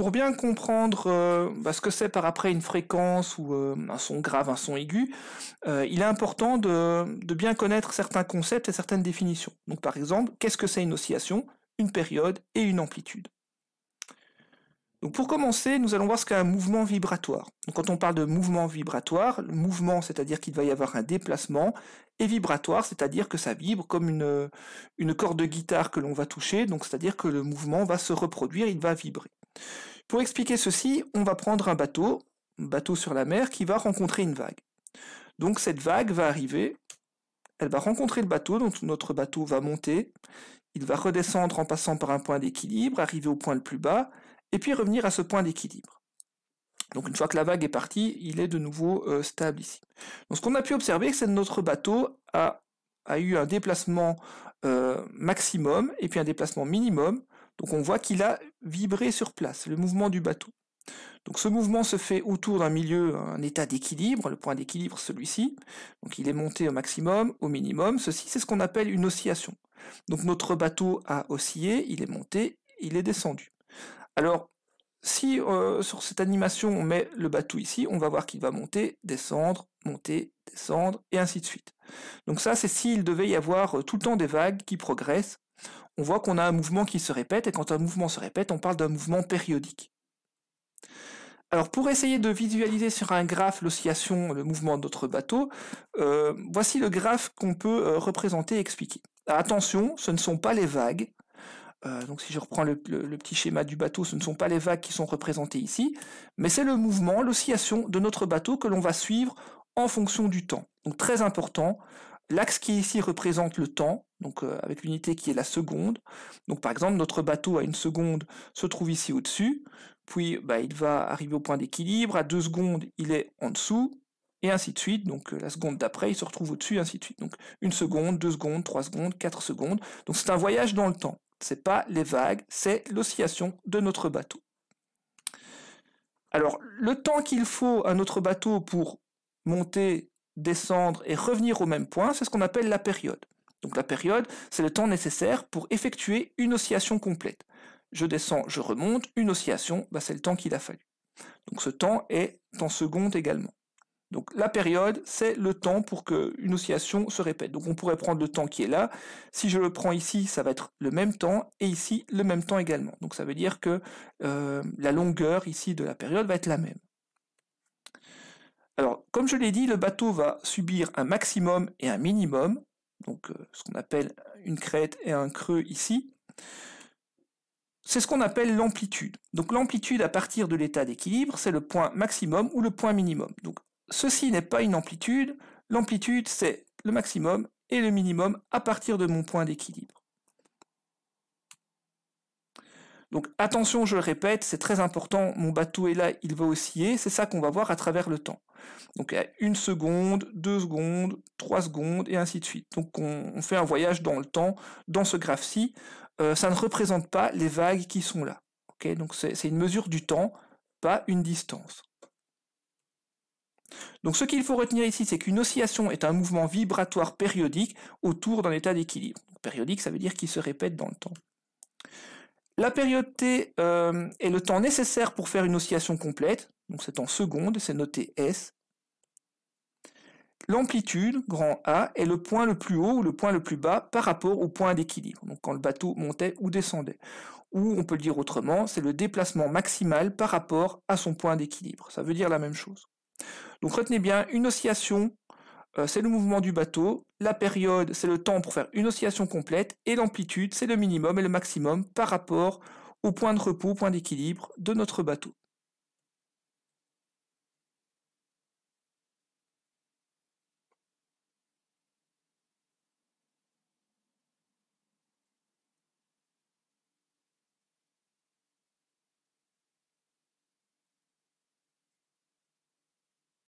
Pour bien comprendre euh, bah, ce que c'est par après une fréquence ou euh, un son grave, un son aigu, euh, il est important de, bien connaître certains concepts et certaines définitions. Donc par exemple, qu'est-ce que c'est une oscillation, une période et une amplitude donc pour commencer, nous allons voir ce qu'est un mouvement vibratoire. quand on parle de mouvement vibratoire, le mouvement, c'est-à-dire qu'il va y avoir un déplacement, et vibratoire, c'est-à-dire que ça vibre comme une, une corde de guitare que l'on va toucher, donc c'est-à-dire que le mouvement va se reproduire, il va vibrer. Pour expliquer ceci, on va prendre un bateau, un bateau sur la mer, qui va rencontrer une vague. Donc cette vague va arriver, elle va rencontrer le bateau, donc notre bateau va monter, il va redescendre en passant par un point d'équilibre, arriver au point le plus bas, et puis revenir à ce point d'équilibre. Donc une fois que la vague est partie, il est de nouveau euh, stable ici. Donc ce qu'on a pu observer, c'est que notre bateau a, eu un déplacement euh, maximum et puis un déplacement minimum, donc on voit qu'il a vibré sur place, le mouvement du bateau. Donc ce mouvement se fait autour d'un milieu, un état d'équilibre, le point d'équilibre celui-ci. Donc il est monté au maximum, au minimum. Ceci, c'est ce qu'on appelle une oscillation. Donc notre bateau a oscillé, il est monté, il est descendu. Alors si euh, sur cette animation on met le bateau ici, on va voir qu'il va monter, descendre, monter, descendre, et ainsi de suite. Donc ça c'est s'il devait y avoir euh, tout le temps des vagues qui progressent on voit qu'on a un mouvement qui se répète, et quand un mouvement se répète, on parle d'un mouvement périodique. Alors pour essayer de visualiser sur un graphe l'oscillation, le mouvement de notre bateau, euh, voici le graphe qu'on peut euh, représenter et expliquer. Attention, ce ne sont pas les vagues. Euh, donc si je reprends le, le, petit schéma du bateau, ce ne sont pas les vagues qui sont représentées ici, mais c'est le mouvement, l'oscillation de notre bateau que l'on va suivre en fonction du temps. Donc très important, L'axe qui ici représente le temps, donc euh, avec l'unité qui est la seconde. Donc par exemple, notre bateau à une seconde se trouve ici au-dessus, puis bah, il va arriver au point d'équilibre, à deux secondes il est en dessous, et ainsi de suite. Donc euh, la seconde d'après il se retrouve au-dessus, ainsi de suite. Donc une seconde, deux secondes, trois secondes, quatre secondes. Donc c'est un voyage dans le temps. C'est pas les vagues, c'est l'oscillation de notre bateau. Alors le temps qu'il faut à notre bateau pour monter descendre et revenir au même point, c'est ce qu'on appelle la période. Donc la période, c'est le temps nécessaire pour effectuer une oscillation complète. Je descends, je remonte, une oscillation, bah, c'est le temps qu'il a fallu. Donc ce temps est en secondes également. Donc la période, c'est le temps pour qu'une oscillation se répète. Donc on pourrait prendre le temps qui est là. Si je le prends ici, ça va être le même temps, et ici, le même temps également. Donc ça veut dire que euh, la longueur ici de la période va être la même. Alors, comme je l'ai dit, le bateau va subir un maximum et un minimum, donc euh, ce qu'on appelle une crête et un creux ici. C'est ce qu'on appelle l'amplitude. Donc l'amplitude à partir de l'état d'équilibre, c'est le point maximum ou le point minimum. Donc ceci n'est pas une amplitude, l'amplitude c'est le maximum et le minimum à partir de mon point d'équilibre. Donc attention, je le répète, c'est très important, mon bateau est là, il va osciller, c'est ça qu'on va voir à travers le temps. Donc a une seconde, deux secondes, trois secondes, et ainsi de suite. Donc on, fait un voyage dans le temps, dans ce graphe-ci, euh, ça ne représente pas les vagues qui sont là. Donc c'est une mesure du temps, pas une distance. Donc ce qu'il faut retenir ici, c'est qu'une oscillation est un mouvement vibratoire périodique autour d'un état d'équilibre. Périodique, ça veut dire qu'il se répète dans le temps. La période T euh, est le temps nécessaire pour faire une oscillation complète, donc c'est en secondes, c'est noté S. L'amplitude, grand A, est le point le plus haut ou le point le plus bas par rapport au point d'équilibre, donc quand le bateau montait ou descendait. Ou on peut le dire autrement, c'est le déplacement maximal par rapport à son point d'équilibre. Ça veut dire la même chose. Donc retenez bien, une oscillation euh, c'est le mouvement du bateau, la période, c'est le temps pour faire une oscillation complète, et l'amplitude, c'est le minimum et le maximum par rapport au point de repos, point d'équilibre de notre bateau.